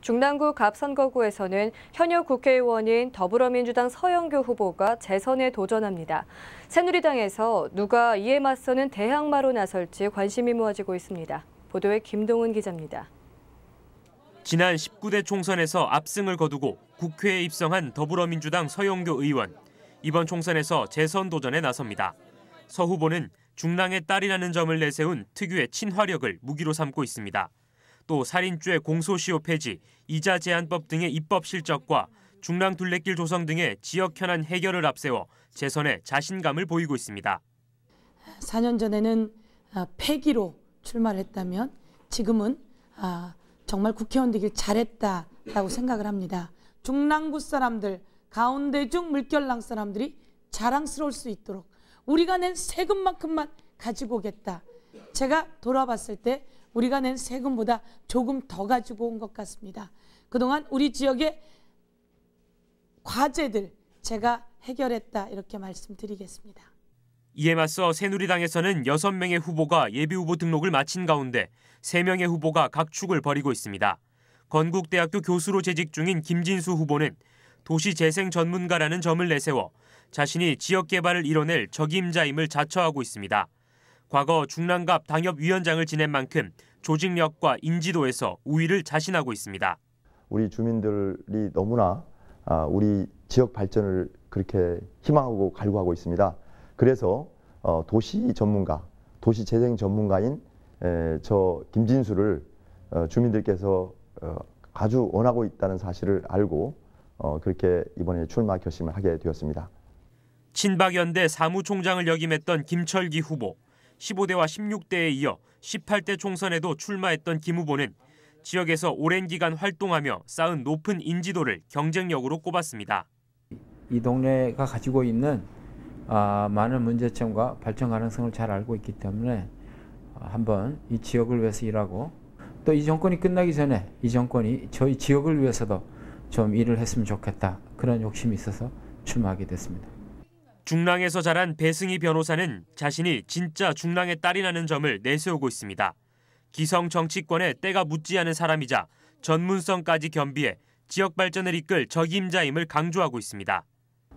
중랑구 갑선거구에서는 현역 국회의원인 더불어민주당 서영교 후보가 재선에 도전합니다. 새누리당에서 누가 이에 맞서는 대항마로 나설지 관심이 모아지고 있습니다. 보도에 김동은 기자입니다. 지난 19대 총선에서 압승을 거두고 국회에 입성한 더불어민주당 서영교 의원. 이번 총선에서 재선 도전에 나섭니다. 서 후보는 중랑의 딸이라는 점을 내세운 특유의 친화력을 무기로 삼고 있습니다. 또 살인죄 공소시효 폐지, 이자 제한법 등의 입법 실적과 중랑 둘레길 조성 등의 지역 현안 해결을 앞세워 재선에 자신감을 보이고 있습니다. 4년 전에는 아, 폐기로 출마를 했다면 지금은 아, 정말 국회의원 되길 잘했다라고 생각을 합니다. 중랑구 사람들, 가운데중 물결랑 사람들이 자랑스러울 수 있도록 우리가 낸 세금만큼만 가지고 오겠다. 제가 돌아봤을 때 우리가 낸 세금보다 조금 더 가지고 온 것 같습니다. 그동안 우리 지역의 과제들 제가 해결했다 이렇게 말씀드리겠습니다. 이에 맞서 새누리당에서는 6명의 후보가 예비후보 등록을 마친 가운데 3명의 후보가 각축을 벌이고 있습니다. 건국대학교 교수로 재직 중인 김진수 후보는 도시재생 전문가라는 점을 내세워 자신이 지역 개발을 이뤄낼 적임자임을 자처하고 있습니다. 과거 중랑갑 당협위원장을 지낸 만큼 조직력과 인지도에서 우위를 자신하고 있습니다. 우리 주민들이 너무나 아, 우리 지역 발전을 그렇게 희망하고 갈구하고 있습니다. 그래서 어, 도시 전문가, 도시 재생 전문가인 저 김진수를 어, 주민들께서 어, 아주 원하고 있다는 사실을 알고 그렇게 이번에 출마 결심을 하게 되었습니다. 친박연대 사무총장을 역임했던 김철기 후보. 15대와 16대에 이어 18대 총선에도 출마했던 김 후보는 지역에서 오랜 기간 활동하며 쌓은 높은 인지도를 경쟁력으로 꼽았습니다. 이 동네가 가지고 있는 아, 많은 문제점과 발전 가능성을 잘 알고 있기 때문에 아, 한번 이 지역을 위해서 일하고 또 이 정권이 끝나기 전에 이 정권이 저희 지역을 위해서도 좀 일을 했으면 좋겠다 그런 욕심이 있어서 출마하게 됐습니다. 중랑에서 자란 배승희 변호사는 자신이 진짜 중랑의 딸이라는 점을 내세우고 있습니다. 기성 정치권에 때가 묻지 않은 사람이자 전문성까지 겸비해 지역 발전을 이끌 적임자임을 강조하고 있습니다.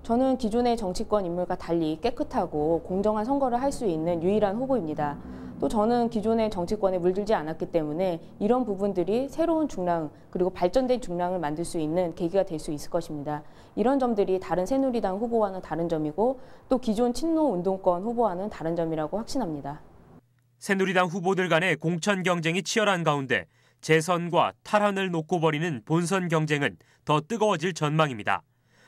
저는 기존의 정치권 인물과 달리 깨끗하고 공정한 선거를 할 수 있는 유일한 후보입니다. 또 저는 기존의 정치권에 물들지 않았기 때문에 이런 부분들이 새로운 중랑 그리고 발전된 중랑을 만들 수 있는 계기가 될 수 있을 것입니다. 이런 점들이 다른 새누리당 후보와는 다른 점이고 또 기존 친노 운동권 후보와는 다른 점이라고 확신합니다. 새누리당 후보들 간의 공천 경쟁이 치열한 가운데 재선과 탈환을 놓고 벌이는 본선 경쟁은 더 뜨거워질 전망입니다.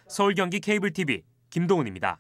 서울 경기 케이블 TV 김동훈입니다.